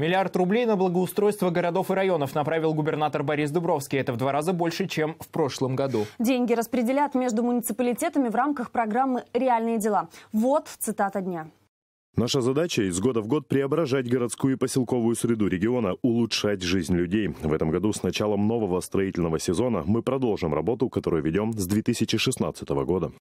Миллиард рублей на благоустройство городов и районов направил губернатор Борис Дубровский. Это в два раза больше, чем в прошлом году. Деньги распределят между муниципалитетами в рамках программы «Реальные дела». Вот цитата дня. Наша задача из года в год преображать городскую и поселковую среду региона, улучшать жизнь людей. В этом году с началом нового строительного сезона мы продолжим работу, которую ведем с 2016 года.